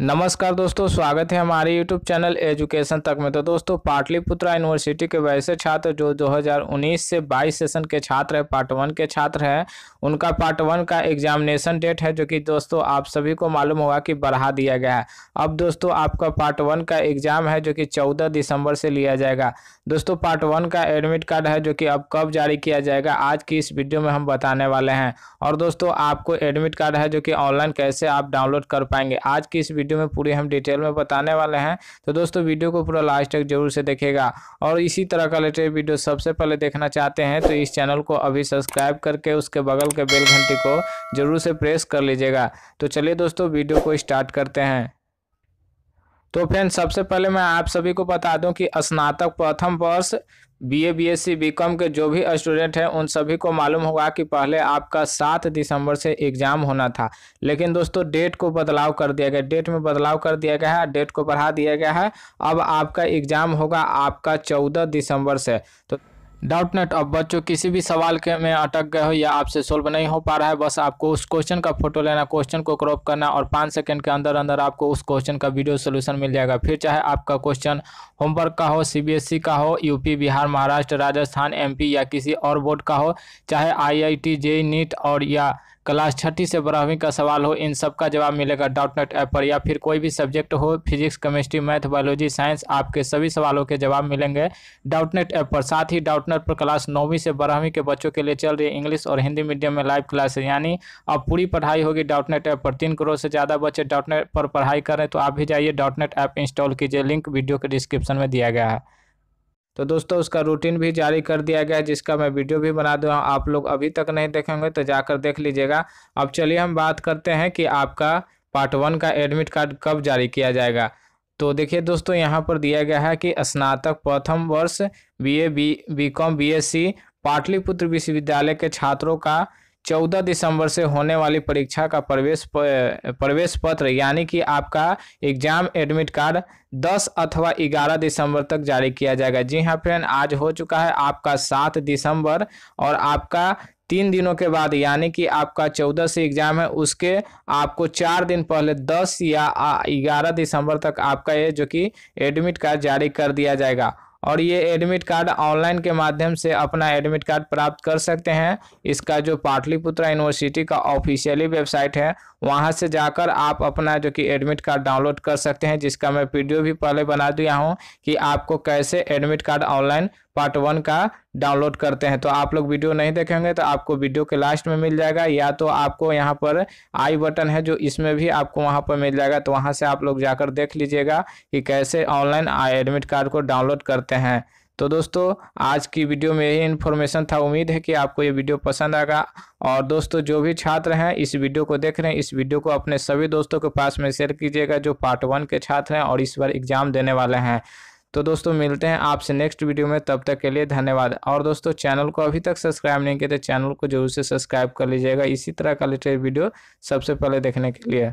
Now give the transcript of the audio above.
नमस्कार दोस्तों स्वागत है हमारे YouTube चैनल एजुकेशन तक में तो दोस्तों पाटलिपुत्रा यूनिवर्सिटी के वैसे छात्र जो 2019 से 22 सेशन के छात्र हैं पार्ट वन के छात्र हैं उनका पार्ट वन का एग्जामिनेशन डेट है जो कि दोस्तों आप सभी को मालूम होगा कि बढ़ा दिया गया है अब दोस्तों आपका पार्ट वन का एग्जाम है जो कि चौदह दिसंबर से लिया जाएगा दोस्तों पार्ट वन का एडमिट कार्ड है जो कि अब कब जारी किया जाएगा आज की इस वीडियो में हम बताने वाले हैं और दोस्तों आपको एडमिट कार्ड है जो कि ऑनलाइन कैसे आप डाउनलोड कर पाएंगे आज की इस वीडियो में पूरी हम डिटेल में बताने वाले हैं तो दोस्तों वीडियो को पूरा लास्ट तक जरूर से देखेगा और इसी तरह का लेटेस्ट वीडियो सबसे पहले देखना चाहते हैं तो इस चैनल को अभी सब्सक्राइब करके उसके बगल के बेल घंटी को जरूर से प्रेस कर लीजिएगा तो चलिए दोस्तों वीडियो को स्टार्ट करते हैं तो फ्रेंड्स सबसे पहले मैं आप सभी को बता दूं कि स्नातक प्रथम वर्ष बीए बीएससी बीकॉम के जो भी स्टूडेंट हैं उन सभी को मालूम होगा कि पहले आपका सात दिसंबर से एग्ज़ाम होना था लेकिन दोस्तों डेट को बदलाव कर दिया गया डेट में बदलाव कर दिया गया है डेट को बढ़ा दिया गया है अब आपका एग्ज़ाम होगा आपका चौदह दिसंबर से तो डाउट नेट अब बच्चों किसी भी सवाल के में अटक गए हो या आपसे सोल्व नहीं हो पा रहा है बस आपको उस क्वेश्चन का फोटो लेना क्वेश्चन को क्रॉप करना और पाँच सेकंड के अंदर अंदर आपको उस क्वेश्चन का वीडियो सोल्यूशन मिल जाएगा फिर चाहे आपका क्वेश्चन होमवर्क का हो सीबीएसई का हो यूपी बिहार महाराष्ट्र राजस्थान एम या किसी और बोर्ड का हो चाहे आई आई नीट और या क्लास छठी से बारहवीं का सवाल हो इन सब का जवाब मिलेगा डॉट नेट ऐप पर या फिर कोई भी सब्जेक्ट हो physics chemistry math biology science आपके सभी सवालों के जवाब मिलेंगे डॉट नेट ऐप पर साथ ही डॉट नेट पर क्लास नौवीं से बारहवीं के बच्चों के लिए चल रही इंग्लिश और हिंदी मीडियम में लाइव क्लास है यानी अब पूरी पढ़ाई होगी डॉट नेट ऐप पर तीन करोड़ से ज़्यादा बच्चे डॉट नेट पर पढ़ाई करें तो आप भी जाइए डॉट नेट ऐप इंस्टॉल कीजिए लिंक वीडियो के डिस्क्रिप्शन में दिया गया है तो दोस्तों उसका रूटीन भी जारी कर दिया गया है जिसका मैं वीडियो भी बना दूँ आप लोग अभी तक नहीं देखेंगे तो जाकर देख लीजिएगा अब चलिए हम बात करते हैं कि आपका पार्ट वन का एडमिट कार्ड कब जारी किया जाएगा तो देखिए दोस्तों यहाँ पर दिया गया है कि स्नातक प्रथम वर्ष B A B S C Pataliputra विश्वविद्यालय के छात्रों का चौदह दिसंबर से होने वाली परीक्षा का प्रवेश प्रवेश पत्र यानी कि आपका एग्जाम एडमिट कार्ड 10 अथवा 11 दिसंबर तक जारी किया जाएगा जी हाँ फ्रेंड आज हो चुका है आपका 7 दिसंबर और आपका तीन दिनों के बाद यानी कि आपका चौदह से एग्जाम है उसके आपको चार दिन पहले दस या ग्यारह दिसंबर तक आपका ये जो कि एडमिट कार्ड जारी कर दिया जाएगा और ये एडमिट कार्ड ऑनलाइन के माध्यम से अपना एडमिट कार्ड प्राप्त कर सकते हैं इसका जो पाटलिपुत्र यूनिवर्सिटी का ऑफिशियली वेबसाइट है वहाँ से जाकर आप अपना जो कि एडमिट कार्ड डाउनलोड कर सकते हैं जिसका मैं वीडियो भी पहले बना दिया हूँ कि आपको कैसे admit card online part one का डाउनलोड करते हैं तो आप लोग वीडियो नहीं देखेंगे तो आपको वीडियो के लास्ट में मिल जाएगा या तो आपको यहाँ पर आई बटन है जो इसमें भी आपको वहाँ पर मिल जाएगा तो वहाँ से आप लोग जाकर देख लीजिएगा कि कैसे ऑनलाइन एडमिट कार्ड को डाउनलोड करते हैं तो दोस्तों आज की वीडियो में यही इन्फॉर्मेशन था उम्मीद है कि आपको ये वीडियो पसंद आएगा और दोस्तों जो भी छात्र हैं इस वीडियो को देख रहे हैं इस वीडियो को अपने सभी दोस्तों के पास में शेयर कीजिएगा जो पार्ट वन के छात्र हैं और इस बार एग्जाम देने वाले हैं तो दोस्तों मिलते हैं आपसे नेक्स्ट वीडियो में तब तक के लिए धन्यवाद और दोस्तों चैनल को अभी तक सब्सक्राइब नहीं किया तो चैनल को जरूर से सब्सक्राइब कर लीजिएगा इसी तरह का लेटेस्ट वीडियो सबसे पहले देखने के लिए